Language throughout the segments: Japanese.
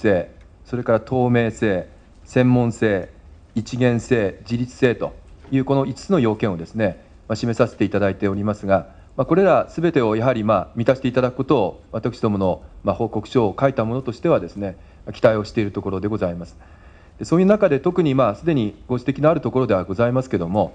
性それから透明性専門性一元性自律性というこの5つの要件をですね、まあ、示させていただいておりますが、まあ、これら全てをやはりま満たしていただくことを私どものま報告書を書いたものとしてはですね期待をしているところでございます。そういう中で特にまあすでにご指摘のあるところではございますけども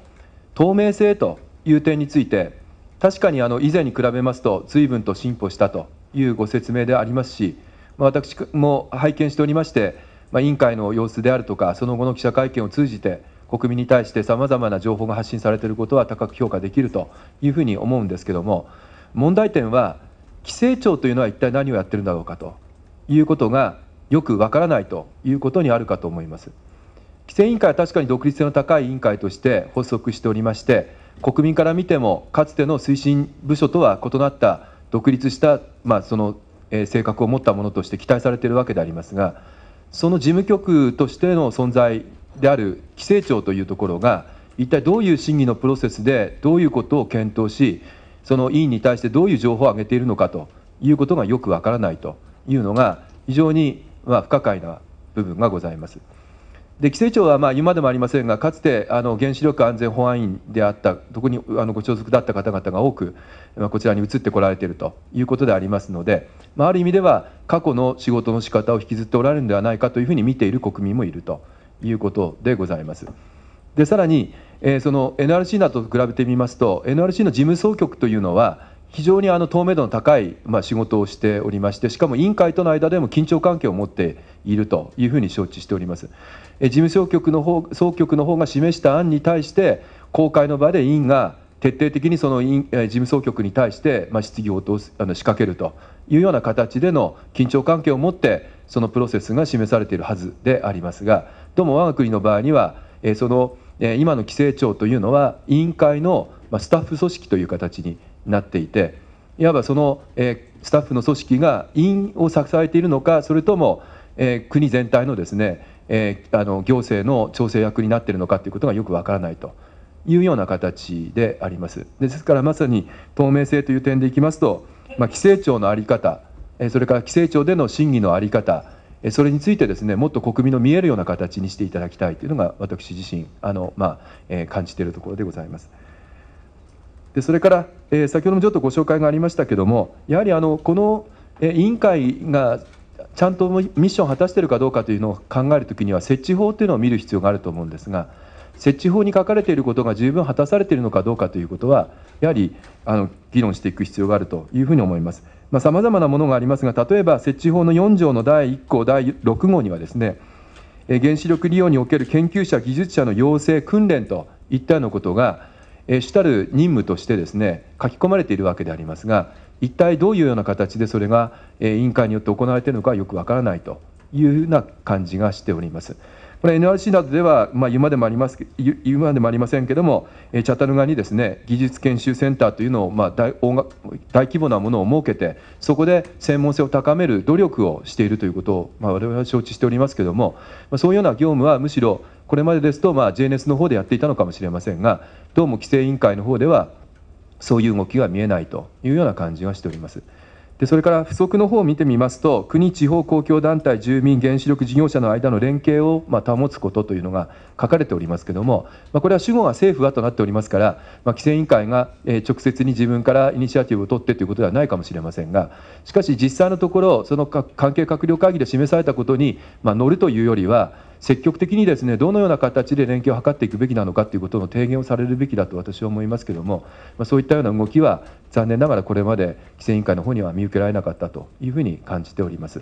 透明性という点について確かにあの以前に比べますと随分と進歩したというご説明でありますしま私も拝見しておりまして、まあ、委員会の様子であるとか、その後の記者会見を通じて、国民に対してさまざまな情報が発信されていることは高く評価できるというふうに思うんですけども、問題点は、規制庁というのは一体何をやってるんだろうかということがよくわからないということにあるかと思います。規制委員会は確かに独立性の高い委員会として発足しておりまして、国民から見ても、かつての推進部署とは異なった独立した、まあ、そのえ性格を持ったものとして期待されているわけでありますがその事務局としての存在である規制庁というところが一体どういう審議のプロセスでどういうことを検討しその委員に対してどういう情報を上げているのかということがよくわからないというのが非常にま不可解な部分がございます。で規制庁はまあ言うまでもありませんがかつてあの原子力安全保安院であった特こにあのご所属だった方々が多く、まこちらに移ってこられているということでありますので、まあ、ある意味では過去の仕事の仕方を引きずっておられるのではないかというふうに見ている国民もいるということでございます。でさらに、えー、その NRC などと比べてみますと NRC の事務総局というのは非常にあの透明度の高い、まあ、仕事をしておりましてしかも委員会との間でも緊張関係を持っているというふうに承知しておりますえ事務総局の方総局の方が示した案に対して公開の場で委員が徹底的にその委員事務総局に対して、まあ、質疑を答あの仕掛けるというような形での緊張関係を持ってそのプロセスが示されているはずでありますがどうも我が国の場合には、えその、え今の規制庁というのは委員会の、まあ、スタッフ組織という形になっていていわばその、えスタッフの組織が委員を支えているのかそれとも、え国全体のですね、えあの行政の調整役になっているのかということがよくわからないというような形でありますですからまさに透明性という点でいきますと、まあ、規制庁の在り方それから規制庁での審議の在り方それについてですねもっと国民の見えるような形にしていただきたいというのが私自身あの、まあえー、感じているところでございます。でそれから、えー、先ほどもちょっとご紹介がありましたけどもやはりあのこの、え委員会がちゃんとミッションを果たしているかどうかというのを考えるときには設置法というのを見る必要があると思うんですが設置法に書かれていることが十分果たされているのかどうかということはやはりあの議論していく必要があるというふうに思います。さまざ、あ、まなものがありますが例えば設置法の4条の第1項第6号にはですね原子力利用における研究者技術者の養成訓練といったようなことがえ主たる任務としてですね書き込まれているわけでありますが一体どういうような形でそれが、え委員会によって行われているのかよくわからないというふうな感じがしております。これ NRC などでは、まあ、言うまでもあります言うまでもありませんけども、えチャタルガにですね技術研修センターというのを、まあ、大大規模なものを設けてそこで専門性を高める努力をしているということを、まあ、我々は承知しておりますけども、まそういうような業務はむしろこれまでですと、まあ、JNS の方でやっていたのかもしれませんが、どうも規制委員会の方では、そういう動きが見えないというような感じがしております。でそれから不足の方を見てみますと、国、地方公共団体、住民、原子力事業者の間の連携をま保つことというのが、書かれておりますけども、まあ、これは主語が政府はとなっておりますから、まあ、規制委員会が直接に自分からイニシアチブを取ってということではないかもしれませんがしかし実際のところその関係閣僚会議で示されたことに、まあ、乗るというよりは積極的にですねどのような形で連携を図っていくべきなのかということの提言をされるべきだと私は思いますけども、まあ、そういったような動きは残念ながらこれまで規制委員会の方には見受けられなかったというふうに感じております。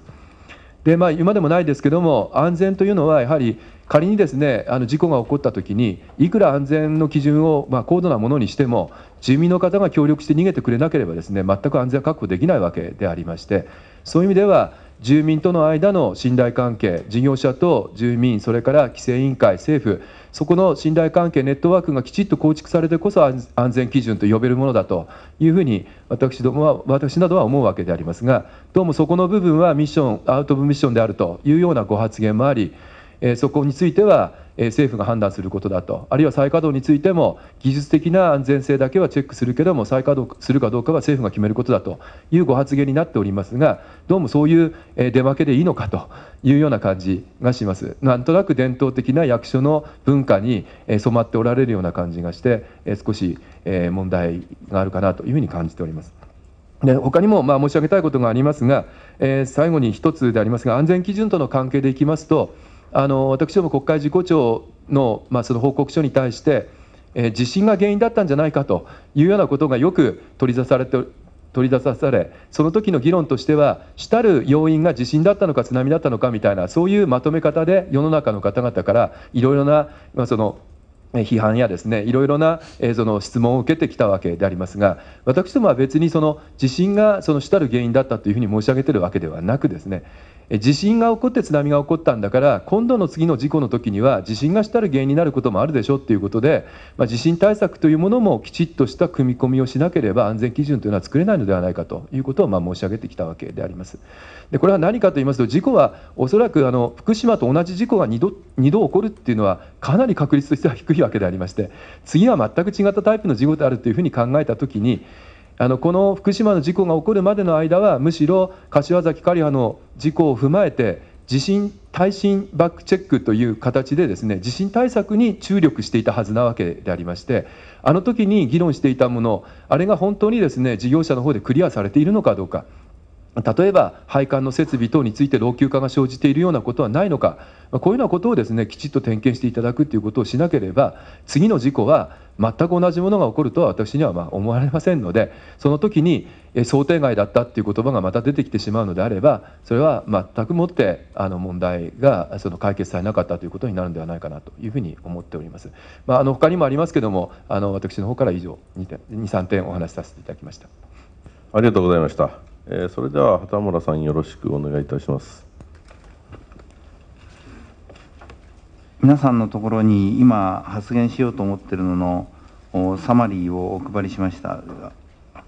でまあ、今でもないですけども安全というのはやはり仮にですねあの事故が起こった時にいくら安全の基準を、まあ、高度なものにしても住民の方が協力して逃げてくれなければですね全く安全は確保できないわけでありましてそういう意味では住民との間の信頼関係事業者と住民それから規制委員会政府そこの信頼関係ネットワークがきちっと構築されてこそ安全基準と呼べるものだというふうに私どもは私などは思うわけでありますがどうもそこの部分はミッションアウト・オブ・ミッションであるというようなご発言もありえそこについては、え政府が判断することだと、あるいは再稼働についても、技術的な安全性だけはチェックするけども、再稼働するかどうかは政府が決めることだというご発言になっておりますが、どうもそういう、え出負けでいいのかというような感じがします。なんとなく伝統的な役所の文化に、え染まっておられるような感じがして、え少し、え問題があるかなというふうに感じております。で他にもま申し上げたいことがありますが、え最後に1つでありますが、安全基準との関係でいきますと、あの私ども国会事故庁の,、まあその報告書に対して、えー、地震が原因だったんじゃないかというようなことがよく取り出されて取り出されその時の議論としては主たる要因が地震だったのか津波だったのかみたいなそういうまとめ方で世の中の方々からいろいろな、まあ、その批判やですねいろいろな、えー、その質問を受けてきたわけでありますが私どもは別にその地震がその主たる原因だったというふうに申し上げているわけではなくですね地震が起こって津波が起こったんだから今度の次の事故の時には地震がしたる原因になることもあるでしょっていうことで、まあ、地震対策というものもきちっとした組み込みをしなければ安全基準というのは作れないのではないかということをま申し上げてきたわけであります。でこれは何かと言いますと事故はおそらくあの福島と同じ事故が2度 ,2 度起こるっていうのはかなり確率としては低いわけでありまして次は全く違ったタイプの事故であるというふうに考えた時にあのこの福島の事故が起こるまでの間は、むしろ柏崎刈羽の事故を踏まえて、地震耐震バックチェックという形でですね地震対策に注力していたはずなわけでありましてあの時に議論していたものあれが本当にですね事業者の方でクリアされているのかどうか例えば配管の設備等について老朽化が生じているようなことはないのか、こういうようなことをですねきちっと点検していただくということをしなければ、次の事故は全く同じものが起こるとは私にはま思われませんので、その時に想定外だったっていう言葉がまた出てきてしまうのであれば、それは全くもってあの問題がその解決されなかったということになるんではないかなというふうに思っております。まあ、あの他にもありますけども、あの私の方から以上2点2、3点お話しさせていただきました。ありがとうございました。えー、それでは畑村さんよろしくお願いいたします皆さんのところに今発言しようと思ってるののサマリーをお配りしました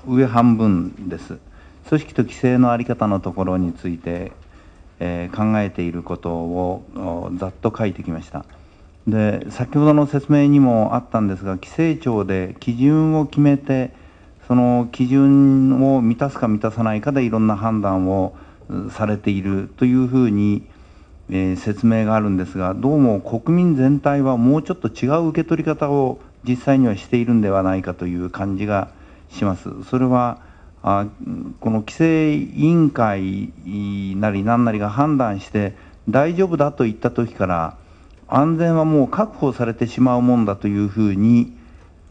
上半分です組織と規制のあり方のところについて、えー、考えていることをざっと書いてきましたで先ほどの説明にもあったんですが規制庁で基準を決めてその基準を満たすか満たさないかでいろんな判断をされているというふうに、え説明があるんですがどうも国民全体はもうちょっと違う受け取り方を実際にはしているんではないかという感じがします。それはあこの規制委員会なり何なりが判断して大丈夫だと言った時から安全はもう確保されてしまうもんだというふうに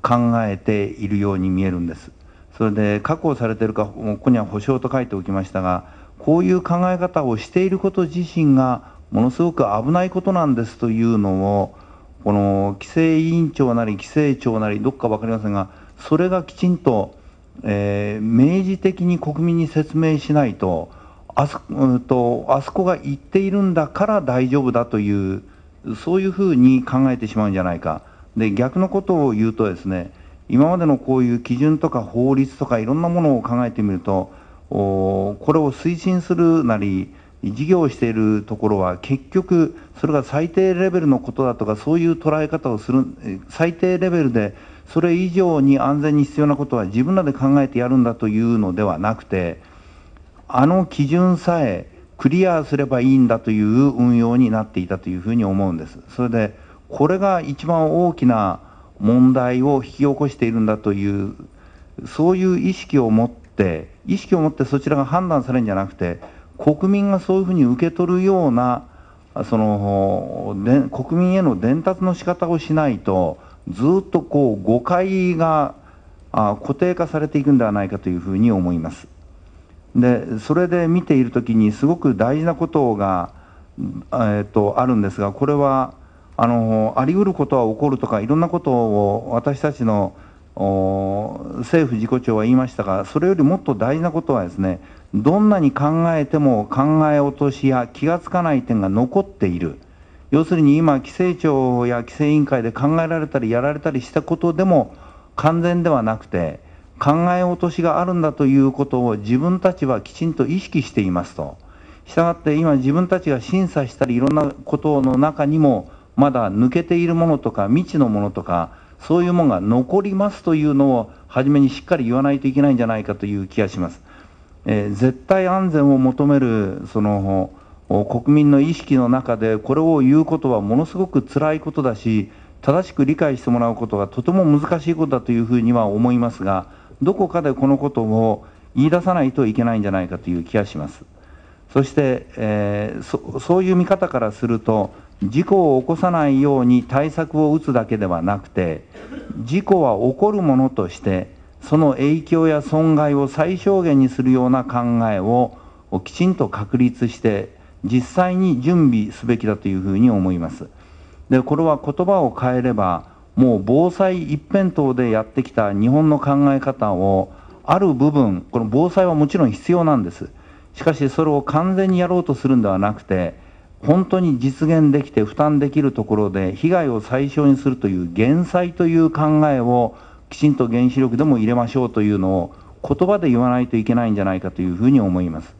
考えているように見えるんです。それで確保されているか、ここには保証と書いておきましたが、こういう考え方をしていること自身がものすごく危ないことなんですというのを、この規制委員長なり規制庁なり、どっか分かりませんが、それがきちんと、えー、明示的に国民に説明しないと、あそ,、うん、とあそこが言っているんだから大丈夫だという、そういうふうに考えてしまうんじゃないか。で逆のことを言うとですね今までのこういう基準とか法律とかいろんなものを考えてみるとこれを推進するなり事業をしているところは結局それが最低レベルのことだとかそういう捉え方をする最低レベルでそれ以上に安全に必要なことは自分らで考えてやるんだというのではなくてあの基準さえクリアすればいいんだという運用になっていたというふうに思うんです。それでこれが一番大きな問題を引き起こしているんだというそういう意識を持って意識を持ってそちらが判断されるんじゃなくて国民がそういうふうに受け取るようなそので国民への伝達の仕方をしないとずっとこう誤解があ固定化されていくんではないかというふうに思います。でそれで見ている時にすごく大事なことが、えーとあるんですがこれはあのあり得ることは起こるとかいろんなことを私たちの政府事故調は言いましたがそれよりもっと大事なことはですねどんなに考えても考え落としや気がつかない点が残っている要するに今規制庁や規制委員会で考えられたりやられたりしたことでも完全ではなくて考え落としがあるんだということを自分たちはきちんと意識していますと。したがって今自分たちが審査したりいろんなことの中にもまだ抜けているものとか未知のものとかそういうものが残りますというのを初めにしっかり言わないといけないんじゃないかという気がします。えー、絶対安全を求めるその国民の意識の中でこれを言うことはものすごく辛いことだし正しく理解してもらうことがとても難しいことだというふうには思いますがどこかでこのことを言い出さないといけないんじゃないかという気がします。そして、えー、そういう見方からすると事故を起こさないように対策を打つだけではなくて事故は起こるものとしてその影響や損害を最小限にするような考えをきちんと確立して実際に準備すべきだというふうに思いますでこれは言葉を変えればもう防災一辺倒でやってきた日本の考え方をある部分この防災はもちろん必要なんですしかしそれを完全にやろうとするんではなくて本当に実現できて負担できるところで被害を最小にするという減災という考えをきちんと原子力でも入れましょうというのを言葉で言わないといけないんじゃないかというふうに思います。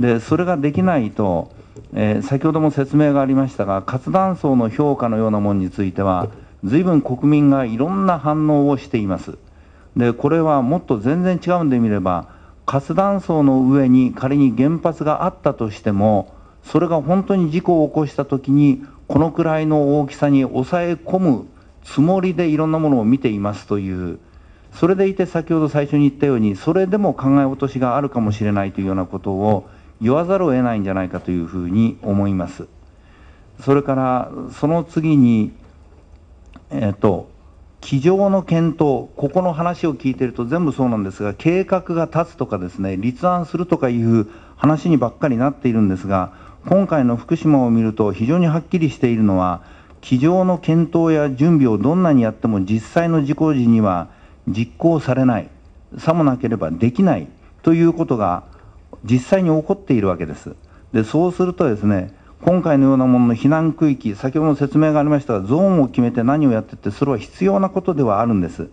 でそれができないと、えー、先ほども説明がありましたが活断層の評価のようなものについては随分国民がいろんな反応をしています。でこれはもっと全然違うんで見れば活断層の上に仮に原発があったとしてもそれが本当に事故を起こした時にこのくらいの大きさに抑え込むつもりでいろんなものを見ていますというそれでいて先ほど最初に言ったようにそれでも考え落としがあるかもしれないというようなことを言わざるを得ないんじゃないかというふうに思いますそれからその次にえっ、と机上の検討ここの話を聞いてると全部そうなんですが計画が立つとかですね立案するとかいう話にばっかりなっているんですが今回の福島を見ると非常にはっきりしているのは、机上の検討や準備をどんなにやっても実際の事故時には実行されない、さもなければできないということが実際に起こっているわけです。でそうするとですね、今回のようなものの避難区域、先ほどの説明がありましたが、ゾーンを決めて何をやってって、それは必要なことではあるんです。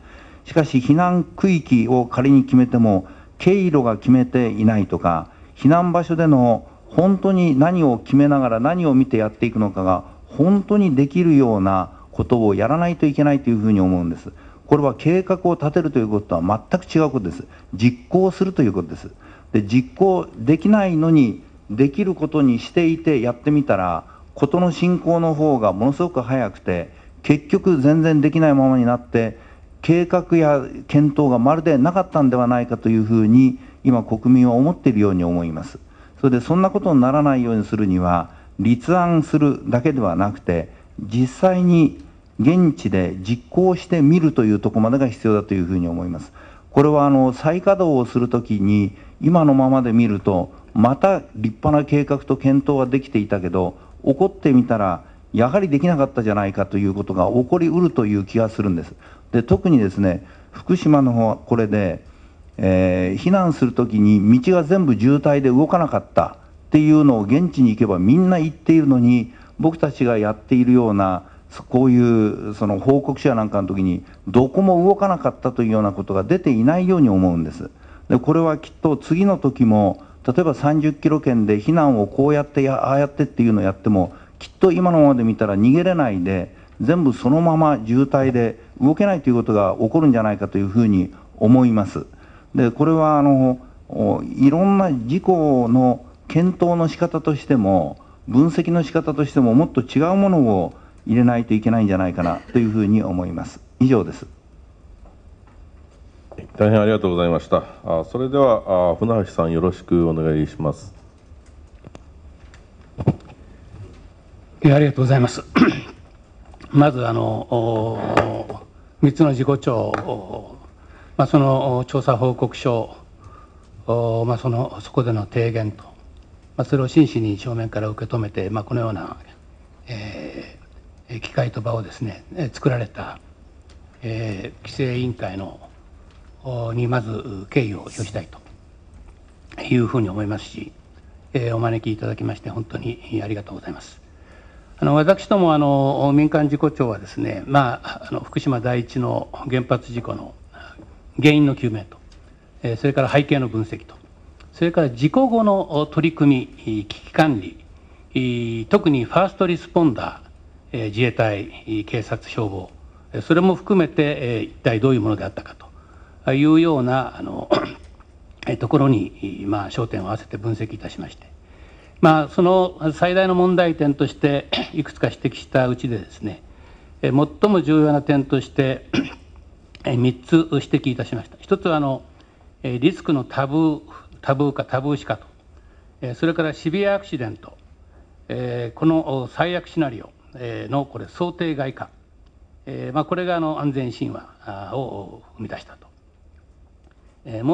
しかし、避難区域を仮に決めても、経路が決めていないとか、避難場所での本当に何を決めながら何を見てやっていくのかが本当にできるようなことをやらないといけないというふうに思うんです。これは計画を立てるということとは全く違うことです。実行するということです。で実行できないのにできることにしていてやってみたら事の進行の方がものすごく早くて結局全然できないままになって計画や検討がまるでなかったんではないかというふうに今国民は思っているように思います。それでそんなことにならないようにするには立案するだけではなくて実際に現地で実行してみるというとこまでが必要だというふうに思います。これはあの再稼働をするときに今のままで見るとまた立派な計画と検討はできていたけど起こってみたらやはりできなかったじゃないかということが起こりうるという気がするんです。で特にですね福島の方はこれでえー、避難するときに道が全部渋滞で動かなかったっていうのを現地に行けばみんな言っているのに僕たちがやっているようなこういうその報告書やなんかのときにどこも動かなかったというようなことが出ていないように思うんですでこれはきっと次の時も例えば30キロ圏で避難をこうやってやああやってっていうのをやってもきっと今のままで見たら逃げれないで全部そのまま渋滞で動けないということが起こるんじゃないかというふうに思います。でこれはあのいろんな事故の検討の仕方としても分析の仕方としてももっと違うものを入れないといけないんじゃないかなというふうに思います以上です大変ありがとうございましたあそれではあ船橋さんよろしくお願いしますありがとうございますまずあの3つの事故調まあ、その調査報告書、まあ、そのそこでの提言と、まあ、それを真摯に正面から受け止めて、まあ、このような、えー、機会と場をですね作られた、えー、規制委員会のにまず敬意を表したいというふうに思いますし、えー、お招きいただきまして本当にありがとうございます。あの私どもあの民間事故調はですね、まあ、あの福島第一の原発事故の原因の究明と、えそれから背景の分析と、それから事故後の取り組み、危機管理、特にファーストリスポンダー、自衛隊、警察、消防、それも含めて一体どういうものであったかというようなあのところに、まあ、焦点を合わせて分析いたしまして、まあ、その最大の問題点として いくつか指摘したうちでですね最も重要な点として3つ指摘いたしました1つはあのリスクのタブータブーかタブーしかとそれからシビアアクシデントこの最悪シナリオのこれ想定外化これがあの安全神話を生み出したともう